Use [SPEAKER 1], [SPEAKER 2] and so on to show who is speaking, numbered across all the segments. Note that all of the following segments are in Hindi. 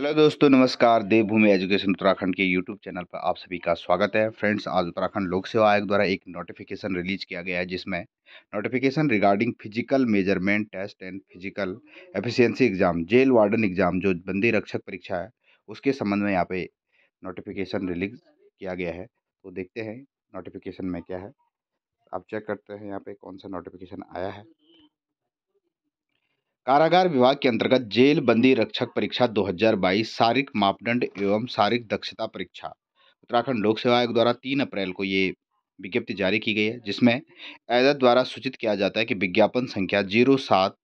[SPEAKER 1] हेलो दोस्तों नमस्कार देवभूमि एजुकेशन उत्तराखंड के यूट्यूब चैनल पर आप सभी का स्वागत है फ्रेंड्स आज उत्तराखंड लोक सेवा आयोग द्वारा एक नोटिफिकेशन रिलीज किया गया है जिसमें notification regarding physical measurement test and physical efficiency exam jail warden exam जो बंदी रक्षक परीक्षा है उसके संबंध में यहाँ पे नोटिफिकेशन रिलीज किया गया है तो देखते हैं नोटिफिकेशन में क्या है आप चेक करते हैं यहाँ पर कौन सा नोटिफिकेशन आया है कारागार विभाग के अंतर्गत जेल बंदी रक्षक परीक्षा 2022 शारीरिक मापदंड एवं शारीरिक दक्षता परीक्षा उत्तराखंड लोक सेवा आयोग द्वारा 3 अप्रैल को ये विज्ञप्ति जारी की गई है जिसमें एदत द्वारा सूचित किया जाता है कि विज्ञापन संख्या जीरो सात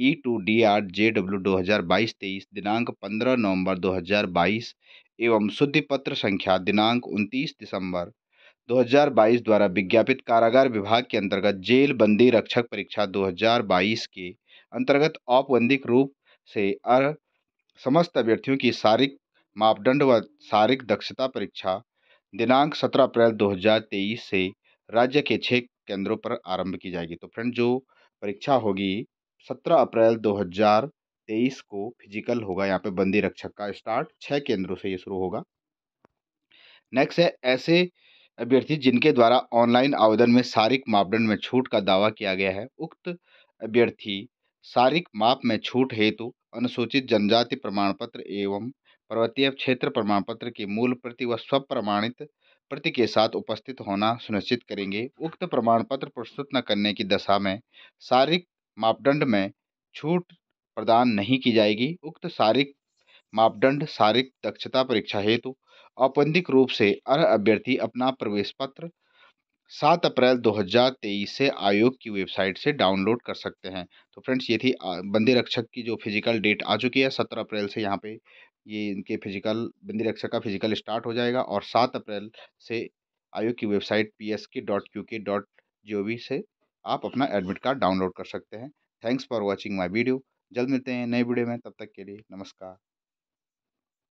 [SPEAKER 1] E two D R J W दो हज़ार बाईस तेईस दिनांक पंद्रह नवंबर बाईस एवं शुद्धि पत्र संख्या दिनांक उनतीस दिसंबर 2022 द्वारा विज्ञापित कारागार विभाग के अंतर्गत जेल बंदी रक्षक परीक्षा 2022 के अंतर्गत औपबंधिक रूप से अर समस्त अभ्यर्थियों की शारीरिक मापदंड व शारीरिक दक्षता परीक्षा दिनांक 17 अप्रैल 2023 से राज्य के छः केंद्रों पर आरंभ की जाएगी तो फ्रेंड जो परीक्षा होगी 17 अप्रैल 2023 को फिजिकल होगा यहाँ पे बंदी रक्षक का स्टार्ट छः केंद्रों से ये शुरू होगा नेक्स्ट है ऐसे अभ्यर्थी जिनके द्वारा ऑनलाइन आवेदन में शारीरिक मापदंड में छूट का दावा किया गया है उक्त अभ्यर्थी शारीरिक माप में छूट हेतु अनुसूचित जनजाति प्रमाण पत्र एवं पर्वतीय क्षेत्र प्रमाण पत्र की मूल प्रति व स्वप्रमाणित प्रति के साथ उपस्थित होना सुनिश्चित करेंगे उक्त प्रमाण पत्र प्रस्तुत न करने की दशा में शारीरिक मापदंड में छूट प्रदान नहीं की जाएगी उक्त शारीरिक मापदंड शारीरिक दक्षता परीक्षा हेतु औपबंधिक रूप से अर्ह अभ्यर्थी अपना प्रवेश पत्र सात अप्रैल 2023 से आयोग की वेबसाइट से डाउनलोड कर सकते हैं तो फ्रेंड्स ये थी बंदी रक्षक की जो फिजिकल डेट आ चुकी है सत्रह अप्रैल से यहाँ पे ये इनके फिजिकल बंदी रक्षक का फिजिकल स्टार्ट हो जाएगा और सात अप्रैल से आयोग की website P S K dot Q K dot G O V से आप अपना एडमिट कार्ड डाउनलोड कर सकते हैं thanks for watching my video जल्द मिलते हैं नए वीडियो में तब तक के लिए नमस्कार